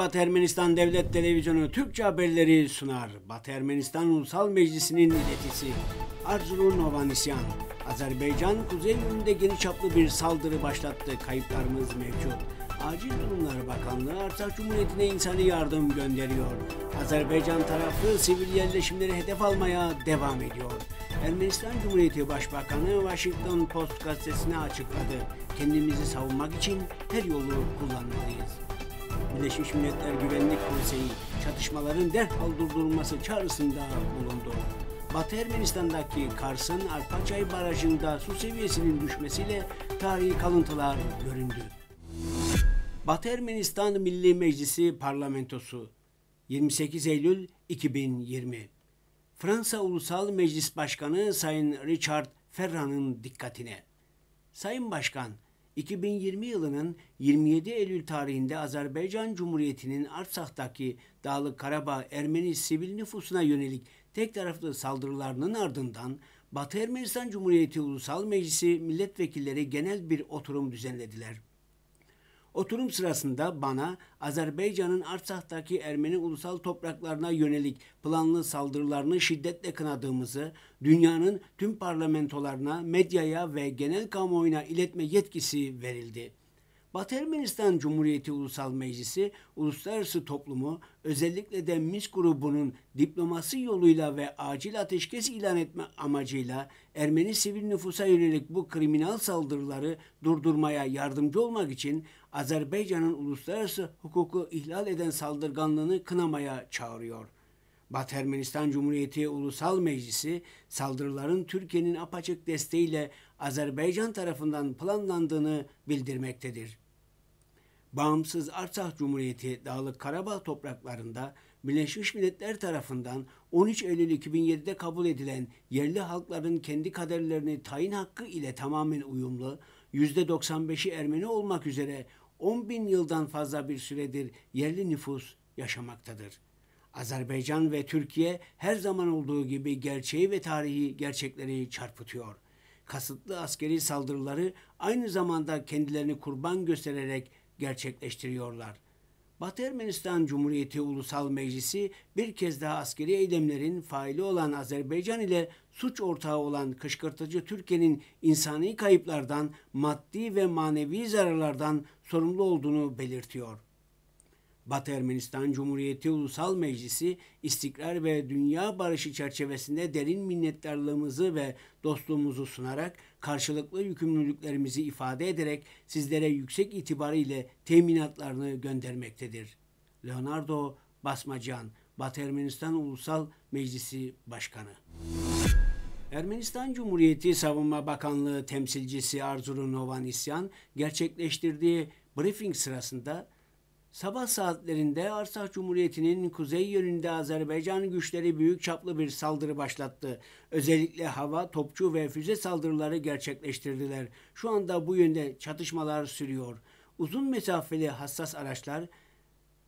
Batı Ermenistan Devlet Televizyonu Türkçe haberleri sunar. Batı Ermenistan Ulusal Meclisi'nin iletisi Arzulu Novanisyan. Azerbaycan Kuzey Ürün'de geniş çaplı bir saldırı başlattı. Kayıplarımız mevcut. Acil Durumlar Bakanlığı Arsak Cumhuriyeti'ne insani yardım gönderiyor. Azerbaycan tarafı sivil yerleşimleri hedef almaya devam ediyor. Ermenistan Cumhuriyeti Başbakanı Washington Post gazetesine açıkladı. Kendimizi savunmak için her yolu kullanmalıyız. Birleşmiş Milletler Güvenlik Konseyi çatışmaların derhal durdurulması çağrısında bulundu. Batı Ermenistan'daki Kars'ın Arpaçay Barajı'nda su seviyesinin düşmesiyle tarihi kalıntılar göründü. Batı Ermenistan Milli Meclisi Parlamentosu 28 Eylül 2020 Fransa Ulusal Meclis Başkanı Sayın Richard Ferran'ın dikkatine. Sayın Başkan, 2020 yılının 27 Eylül tarihinde Azerbaycan Cumhuriyeti'nin Artsak'taki Dağlık Karabağ Ermeni sivil nüfusuna yönelik tek taraflı saldırılarının ardından Batı Ermenistan Cumhuriyeti Ulusal Meclisi milletvekilleri genel bir oturum düzenlediler. Oturum sırasında bana Azerbaycan'ın Arsah'taki Ermeni ulusal topraklarına yönelik planlı saldırılarını şiddetle kınadığımızı, dünyanın tüm parlamentolarına, medyaya ve genel kamuoyuna iletme yetkisi verildi. Batı Ermenistan Cumhuriyeti Ulusal Meclisi, uluslararası toplumu özellikle de Minsk grubunun diplomasi yoluyla ve acil ateşkes ilan etme amacıyla Ermeni sivil nüfusa yönelik bu kriminal saldırıları durdurmaya yardımcı olmak için Azerbaycan'ın uluslararası hukuku ihlal eden saldırganlığını kınamaya çağırıyor. Batı Ermenistan Cumhuriyeti Ulusal Meclisi saldırıların Türkiye'nin apaçık desteğiyle Azerbaycan tarafından planlandığını bildirmektedir. Bağımsız Artsakh Cumhuriyeti Dağlık Karabağ topraklarında Birleşmiş Milletler tarafından 13 Eylül 2007'de kabul edilen yerli halkların kendi kaderlerini tayin hakkı ile tamamen uyumlu, %95'i Ermeni olmak üzere 10 bin yıldan fazla bir süredir yerli nüfus yaşamaktadır. Azerbaycan ve Türkiye her zaman olduğu gibi gerçeği ve tarihi gerçekleri çarpıtıyor.'' kasıtlı askeri saldırıları aynı zamanda kendilerini kurban göstererek gerçekleştiriyorlar. Batı Ermenistan Cumhuriyeti Ulusal Meclisi bir kez daha askeri eylemlerin faili olan Azerbaycan ile suç ortağı olan kışkırtıcı Türkiye'nin insani kayıplardan, maddi ve manevi zararlardan sorumlu olduğunu belirtiyor. Batı Ermenistan Cumhuriyeti Ulusal Meclisi istikrar ve dünya barışı çerçevesinde derin minnettarlığımızı ve dostluğumuzu sunarak karşılıklı yükümlülüklerimizi ifade ederek sizlere yüksek itibariyle teminatlarını göndermektedir. Leonardo Basmacan, Batı Ermenistan Ulusal Meclisi Başkanı. Ermenistan Cumhuriyeti Savunma Bakanlığı temsilcisi Arzu Novanisyan gerçekleştirdiği briefing sırasında Sabah saatlerinde Arsah Cumhuriyeti'nin kuzey yönünde Azerbaycan güçleri büyük çaplı bir saldırı başlattı. Özellikle hava, topçu ve füze saldırıları gerçekleştirdiler. Şu anda bu yönde çatışmalar sürüyor. Uzun mesafeli hassas araçlar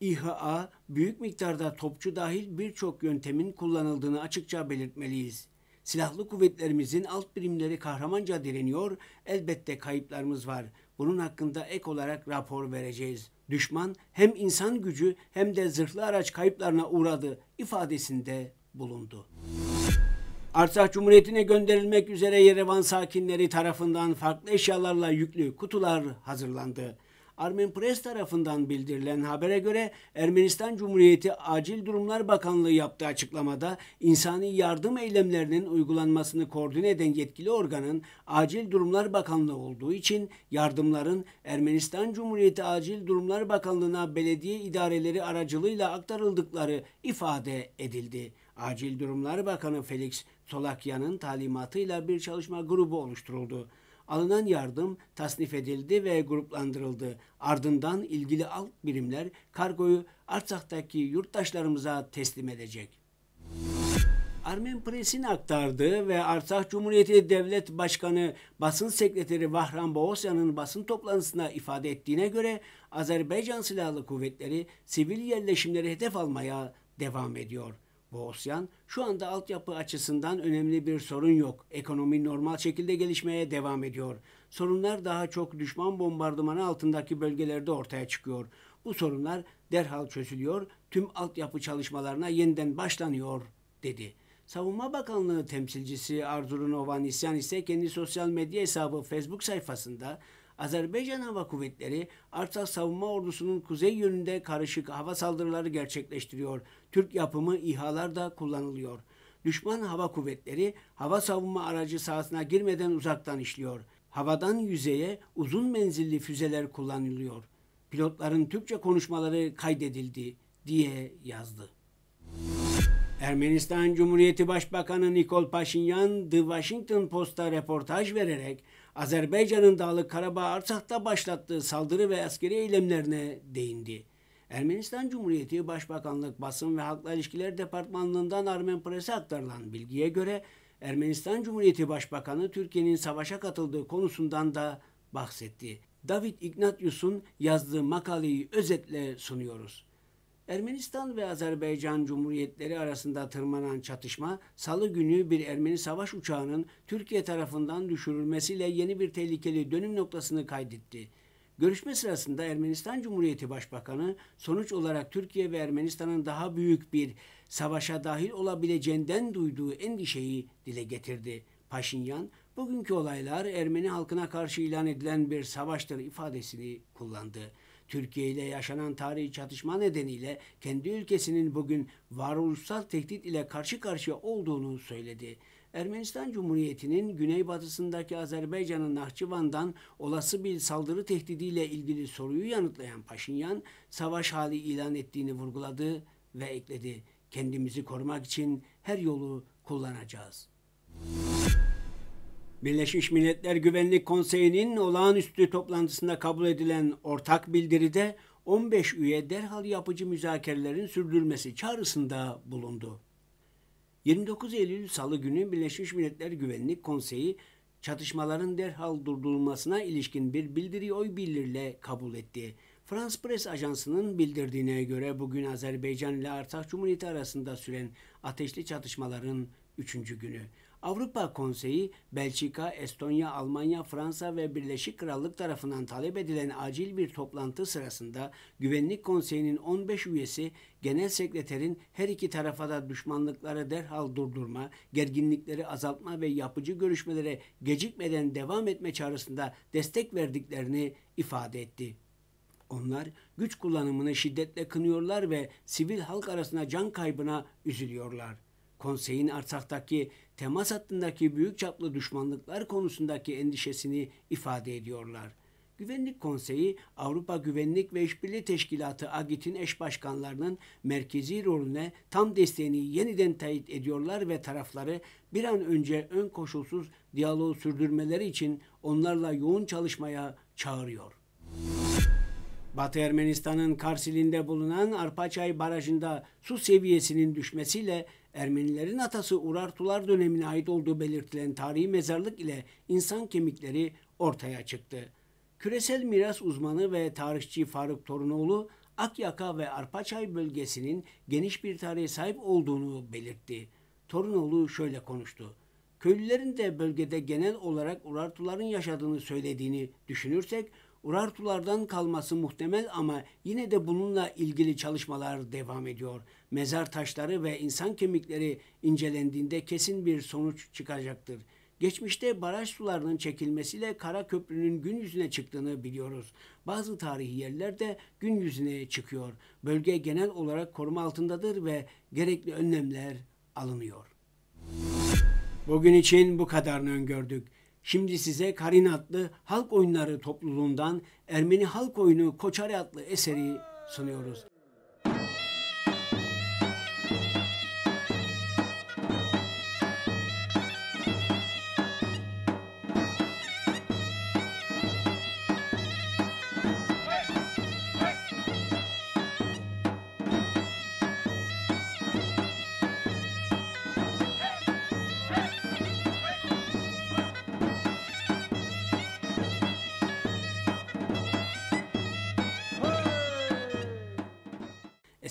İHA büyük miktarda topçu dahil birçok yöntemin kullanıldığını açıkça belirtmeliyiz. Silahlı kuvvetlerimizin alt birimleri kahramanca direniyor, elbette kayıplarımız var.'' Bunun hakkında ek olarak rapor vereceğiz. Düşman hem insan gücü hem de zırhlı araç kayıplarına uğradı ifadesinde bulundu. Artsakh Cumhuriyeti'ne gönderilmek üzere Yerevan sakinleri tarafından farklı eşyalarla yüklü kutular hazırlandı. Armen Press tarafından bildirilen habere göre Ermenistan Cumhuriyeti Acil Durumlar Bakanlığı yaptığı açıklamada insani yardım eylemlerinin uygulanmasını koordine eden yetkili organın Acil Durumlar Bakanlığı olduğu için yardımların Ermenistan Cumhuriyeti Acil Durumlar Bakanlığı'na belediye idareleri aracılığıyla aktarıldıkları ifade edildi. Acil Durumlar Bakanı Felix Solakyan'ın talimatıyla bir çalışma grubu oluşturuldu alınan yardım tasnif edildi ve gruplandırıldı. Ardından ilgili alt birimler kargoyu Artsak'taki yurttaşlarımıza teslim edecek. Armen Pres'in aktardığı ve Arsak Cumhuriyeti Devlet Başkanı Basın Sekreteri Vahram Boğosya'nın basın toplantısında ifade ettiğine göre Azerbaycan Silahlı Kuvvetleri sivil yerleşimleri hedef almaya devam ediyor. Boğusyan, şu anda altyapı açısından önemli bir sorun yok. Ekonomi normal şekilde gelişmeye devam ediyor. Sorunlar daha çok düşman bombardımanı altındaki bölgelerde ortaya çıkıyor. Bu sorunlar derhal çözülüyor, tüm altyapı çalışmalarına yeniden başlanıyor, dedi. Savunma Bakanlığı temsilcisi Arzu Novan ise kendi sosyal medya hesabı Facebook sayfasında Azerbaycan Hava Kuvvetleri Artsakh Savunma Ordusu'nun kuzey yönünde karışık hava saldırıları gerçekleştiriyor. Türk yapımı İHA'lar da kullanılıyor. Düşman hava kuvvetleri hava savunma aracı sahasına girmeden uzaktan işliyor. Havadan yüzeye uzun menzilli füzeler kullanılıyor. Pilotların Türkçe konuşmaları kaydedildi diye yazdı. Ermenistan Cumhuriyeti Başbakanı Nikol Paşinyan The Washington Post'a reportaj vererek Azerbaycan'ın Dağlık Karabağ Arsak'ta başlattığı saldırı ve askeri eylemlerine değindi. Ermenistan Cumhuriyeti Başbakanlık Basın ve Halkla İlişkiler Departmanlığından Armen Press'e aktarılan bilgiye göre Ermenistan Cumhuriyeti Başbakanı Türkiye'nin savaşa katıldığı konusundan da bahsetti. David Ignatius'un yazdığı makaleyi özetle sunuyoruz. Ermenistan ve Azerbaycan Cumhuriyetleri arasında tırmanan çatışma, salı günü bir Ermeni savaş uçağının Türkiye tarafından düşürülmesiyle yeni bir tehlikeli dönüm noktasını kaydetti. Görüşme sırasında Ermenistan Cumhuriyeti Başbakanı sonuç olarak Türkiye ve Ermenistan'ın daha büyük bir savaşa dahil olabileceğinden duyduğu endişeyi dile getirdi. Paşinyan, bugünkü olaylar Ermeni halkına karşı ilan edilen bir savaştır ifadesini kullandı. Türkiye ile yaşanan tarihi çatışma nedeniyle kendi ülkesinin bugün varoluşsal tehdit ile karşı karşıya olduğunu söyledi. Ermenistan Cumhuriyeti'nin güneybatısındaki Azerbaycan'ın Nahçıvan'dan olası bir saldırı tehdidiyle ilgili soruyu yanıtlayan Paşinyan, savaş hali ilan ettiğini vurguladı ve ekledi. Kendimizi korumak için her yolu kullanacağız. Müzik Birleşmiş Milletler Güvenlik Konseyi'nin olağanüstü toplantısında kabul edilen ortak bildiride 15 üye derhal yapıcı müzakerelerin sürdürülmesi çağrısında bulundu. 29 Eylül Salı günü Birleşmiş Milletler Güvenlik Konseyi çatışmaların derhal durdurulmasına ilişkin bir bildiri oy birliğiyle kabul etti. Frans pres Ajansı'nın bildirdiğine göre bugün Azerbaycan ile Artak Cumhuriyeti arasında süren ateşli çatışmaların 3. günü. Avrupa Konseyi, Belçika, Estonya, Almanya, Fransa ve Birleşik Krallık tarafından talep edilen acil bir toplantı sırasında Güvenlik Konseyi'nin 15 üyesi Genel Sekreterin her iki tarafa da düşmanlıkları derhal durdurma, gerginlikleri azaltma ve yapıcı görüşmelere gecikmeden devam etme çağrısında destek verdiklerini ifade etti. Onlar güç kullanımını şiddetle kınıyorlar ve sivil halk arasında can kaybına üzülüyorlar.'' konseyin Arsak'taki temas hattındaki büyük çaplı düşmanlıklar konusundaki endişesini ifade ediyorlar. Güvenlik Konseyi, Avrupa Güvenlik ve İşbirliği Teşkilatı AGİT'in eş başkanlarının merkezi rolüne tam desteğini yeniden teyit ediyorlar ve tarafları bir an önce ön koşulsuz diyaloğu sürdürmeleri için onlarla yoğun çalışmaya çağırıyor. Batı Ermenistan'ın Karsil'inde bulunan Arpaçay Barajı'nda su seviyesinin düşmesiyle Ermenilerin atası Urartular dönemine ait olduğu belirtilen tarihi mezarlık ile insan kemikleri ortaya çıktı. Küresel miras uzmanı ve tarihçi Faruk Torunoğlu, Akyaka ve Arpaçay bölgesinin geniş bir tarihe sahip olduğunu belirtti. Torunoğlu şöyle konuştu. Köylülerin de bölgede genel olarak Urartuların yaşadığını söylediğini düşünürsek Urartulardan kalması muhtemel ama yine de bununla ilgili çalışmalar devam ediyor. Mezar taşları ve insan kemikleri incelendiğinde kesin bir sonuç çıkacaktır. Geçmişte baraj sularının çekilmesiyle Kara Köprü'nün gün yüzüne çıktığını biliyoruz. Bazı tarihi yerler de gün yüzüne çıkıyor. Bölge genel olarak koruma altındadır ve gerekli önlemler alınıyor. Bugün için bu kadarını öngördük. Şimdi size Karin adlı halk oyunları topluluğundan Ermeni halk oyunu Koçare adlı eseri sunuyoruz.